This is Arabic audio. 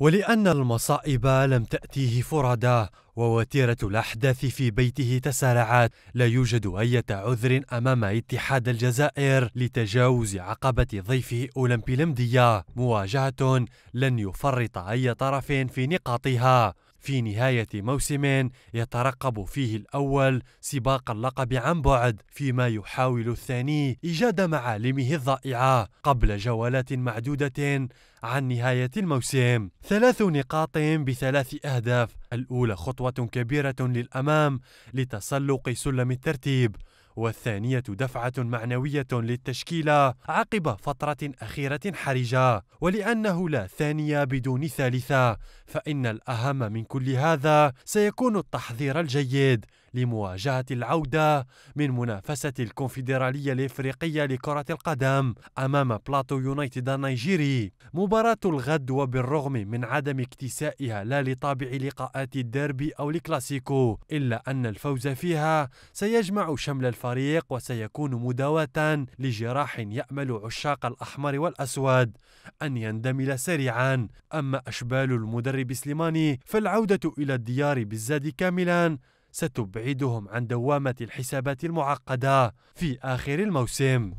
ولان المصائب لم تاتيه فرادى ووتيره الاحداث في بيته تسارعت لا يوجد اي عذر امام اتحاد الجزائر لتجاوز عقبه ضيفه اولمبي لمديه مواجهه لن يفرط اي طرف في نقاطها في نهاية موسم يترقب فيه الأول سباق اللقب عن بعد فيما يحاول الثاني إيجاد معالمه الضائعة قبل جولات معدودة عن نهاية الموسم ثلاث نقاط بثلاث أهداف الأولى خطوة كبيرة للأمام لتسلق سلم الترتيب والثانية دفعة معنوية للتشكيلة عقب فترة أخيرة حرجة ولأنه لا ثانية بدون ثالثة فإن الأهم من كل هذا سيكون التحضير الجيد لمواجهة العودة من منافسة الكونفدرالية الإفريقية لكرة القدم أمام بلاتو يونايتد النيجيري مباراة الغد وبالرغم من عدم اكتسائها لا لطابع لقاءات الديربي أو الكلاسيكو إلا أن الفوز فيها سيجمع شمل الفريق وسيكون مداواة لجراح يأمل عشاق الأحمر والأسود أن يندمل سريعا أما أشبال المدرب سليماني فالعودة إلى الديار بالزاد كاملا ستبعدهم عن دوامة الحسابات المعقدة في آخر الموسم